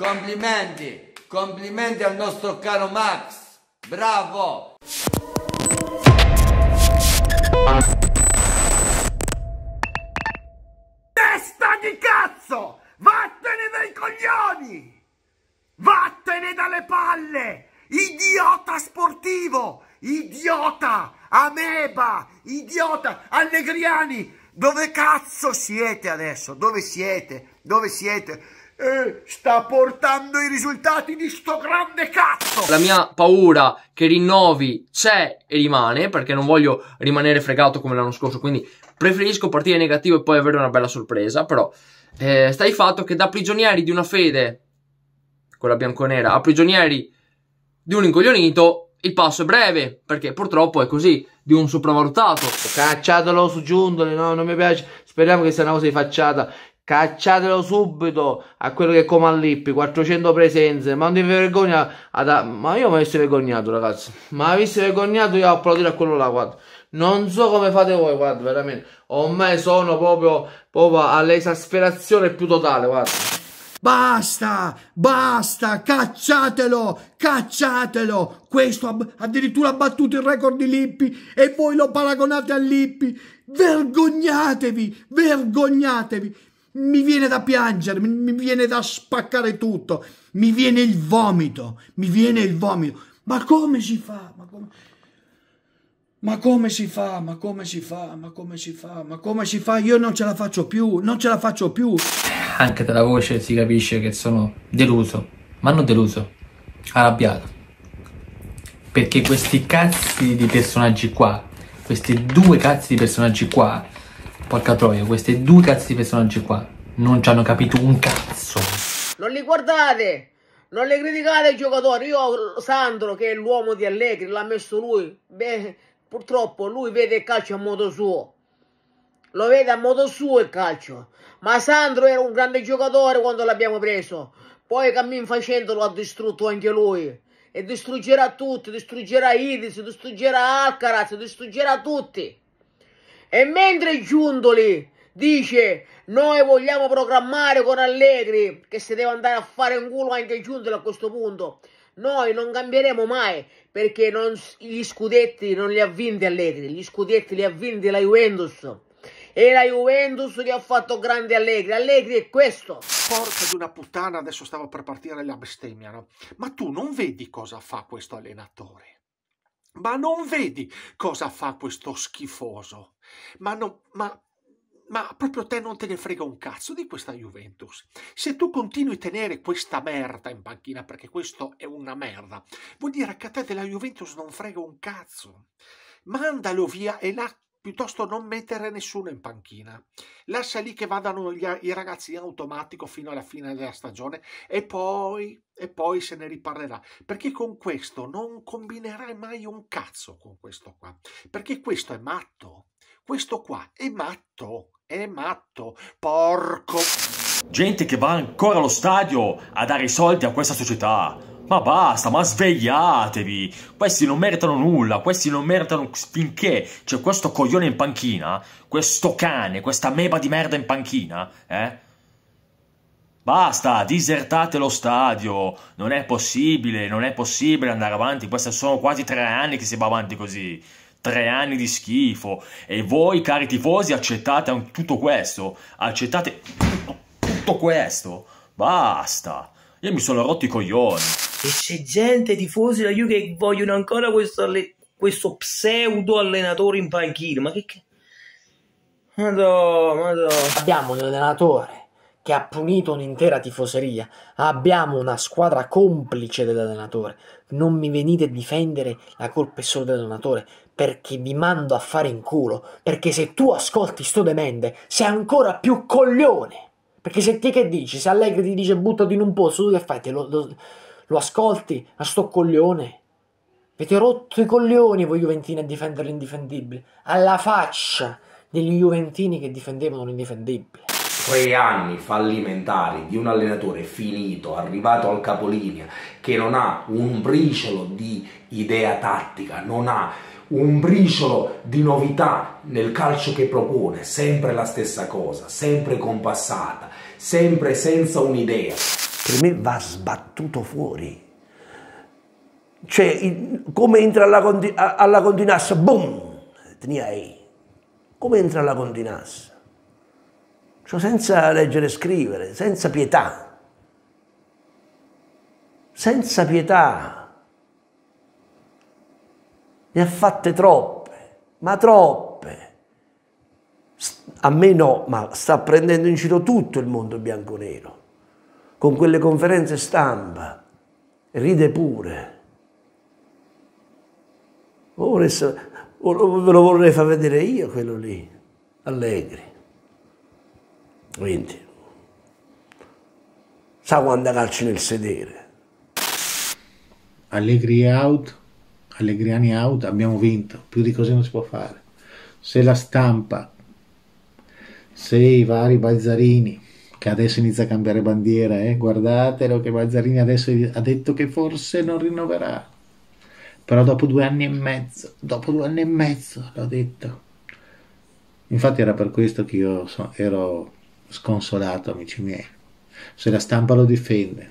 Complimenti, complimenti al nostro caro Max. Bravo! Testa di cazzo! Vattene dai coglioni! Vattene dalle palle! Idiota sportivo! Idiota! Ameba! Idiota! Allegriani! Dove cazzo siete adesso? Dove siete? Dove siete? eh, sta portando i risultati di sto grande cazzo. La mia paura che rinnovi c'è e rimane perché non voglio rimanere fregato come l'anno scorso, quindi preferisco partire negativo e poi avere una bella sorpresa, però eh, sta il fatto che da prigionieri di una fede quella bianconera a prigionieri di un incoglionito il passo è breve, perché purtroppo è così, di un sopravvalutato. Cacciatelo su giundole, no, non mi piace. Speriamo che sia una cosa di facciata. Cacciatelo subito a quello che coma Lippi, 400 presenze, ma non devi vergogna. Ad... Ma io mi avessi vergognato, ragazzi. Ma avessi vergognato io applaudire a quello là, guarda. Non so come fate voi, guarda, veramente. Ormai sono proprio, proprio all'esasperazione più totale, guarda. Basta, basta, cacciatelo, cacciatelo. Questo ha addirittura ha battuto il record di Lippi e voi lo paragonate a Lippi. Vergognatevi, vergognatevi mi viene da piangere, mi viene da spaccare tutto, mi viene il vomito, mi viene il vomito. Ma come si fa? Ma come... Ma come si fa? Ma come si fa? Ma come si fa? Ma come si fa? Io non ce la faccio più, non ce la faccio più. Anche dalla voce si capisce che sono deluso, ma non deluso, arrabbiato. Perché questi cazzi di personaggi qua, questi due cazzi di personaggi qua, Porca troia, questi due cazzi di personaggi qua non ci hanno capito un cazzo. Non li guardate, non le criticate i giocatori. Io, Sandro, che è l'uomo di Allegri, l'ha messo lui. Beh, purtroppo lui vede il calcio a modo suo. Lo vede a modo suo il calcio. Ma Sandro era un grande giocatore quando l'abbiamo preso. Poi cammin facendolo ha distrutto anche lui. E distruggerà tutti, distruggerà Idris, distruggerà Alcaraz, distruggerà tutti. E mentre Giuntoli dice noi vogliamo programmare con Allegri, che si deve andare a fare un culo anche Giuntoli a questo punto, noi non cambieremo mai perché non, gli scudetti non li ha vinti Allegri, gli scudetti li ha vinti la Juventus. E la Juventus gli ha fatto grande Allegri. Allegri è questo. Porca di una puttana, adesso stavo per partire la bestemmia, no? Ma tu non vedi cosa fa questo allenatore? Ma non vedi cosa fa questo schifoso? Ma, non, ma, ma proprio te non te ne frega un cazzo di questa Juventus. Se tu continui a tenere questa merda in panchina, perché questo è una merda, vuol dire che a te della Juventus non frega un cazzo. Mandalo via e là piuttosto non mettere nessuno in panchina. Lascia lì che vadano gli, i ragazzi in automatico fino alla fine della stagione e poi, e poi se ne riparlerà. Perché con questo non combinerai mai un cazzo con questo qua. Perché questo è matto. Questo qua è matto. È matto. Porco. Gente che va ancora allo stadio a dare i soldi a questa società ma basta, ma svegliatevi! Questi non meritano nulla, questi non meritano finché c'è questo coglione in panchina, questo cane, questa meba di merda in panchina, eh? Basta, disertate lo stadio, non è possibile, non è possibile andare avanti, questi sono quasi tre anni che si va avanti così, tre anni di schifo, e voi cari tifosi accettate tutto questo, accettate tutto questo, basta, io mi sono rotto i coglioni. E c'è gente, tifosi da Juve, che vogliono ancora questo, questo pseudo allenatore in panchina. Ma che... che... Madonna, madonna. Abbiamo un allenatore che ha punito un'intera tifoseria. Abbiamo una squadra complice dell'allenatore. Non mi venite a difendere la colpa è solo dell'allenatore perché vi mando a fare in culo. Perché se tu ascolti sto demente sei ancora più coglione. Perché se ti che dici, se Allegri ti dice buttati in un posto, tu che fai? Te lo, lo lo ascolti a sto coglione. Avete rotto i coglioni voi Juventini a difendere l'indifendibile. Alla faccia degli Juventini che difendevano l'indifendibile. Tre anni fallimentari di un allenatore finito, arrivato al capolinea, che non ha un briciolo di idea tattica, non ha un briciolo di novità nel calcio che propone, sempre la stessa cosa, sempre compassata, sempre senza un'idea per me va sbattuto fuori. Cioè, come entra alla, conti, alla continassa, boom, teniai. Come entra alla continassa? Cioè, senza leggere e scrivere, senza pietà. Senza pietà. Ne ha fatte troppe, ma troppe a me no, ma sta prendendo in giro tutto il mondo bianco-nero con quelle conferenze stampa, ride pure. Ora, ve lo vorrei far vedere io quello lì, Allegri. Quindi, sa quando calci nel sedere. Allegri out, Allegriani out, abbiamo vinto, più di così non si può fare. Se la stampa, se i vari Balzarini, che adesso inizia a cambiare bandiera, eh? guardatelo che Balzarini adesso ha detto che forse non rinnoverà, però dopo due anni e mezzo, dopo due anni e mezzo l'ho detto. Infatti era per questo che io so, ero sconsolato, amici miei. Se la stampa lo difende,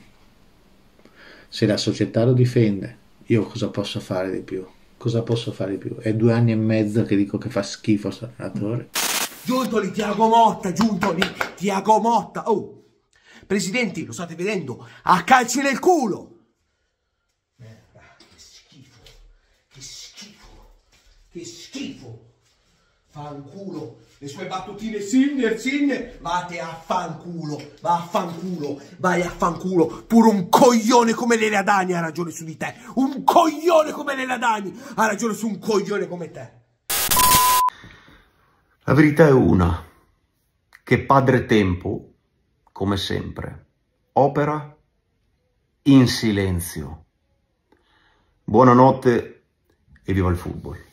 se la società lo difende, io cosa posso fare di più? Cosa posso fare di più? È due anni e mezzo che dico che fa schifo questo allenatore. Giuntoli, Tiago Motta, Giuntoli! Tiago Motta, oh, presidenti, lo state vedendo, a calci nel culo. Merda, che schifo, che schifo, che schifo. Fanculo, le sue battutine, Sinner, Sinner, vate a fanculo, va a fanculo, vai a fanculo, pure un coglione come Lele Adani ha ragione su di te, un coglione come Lele Adani ha ragione su un coglione come te. La verità è una che Padre Tempo, come sempre, opera in silenzio. Buonanotte e viva il football.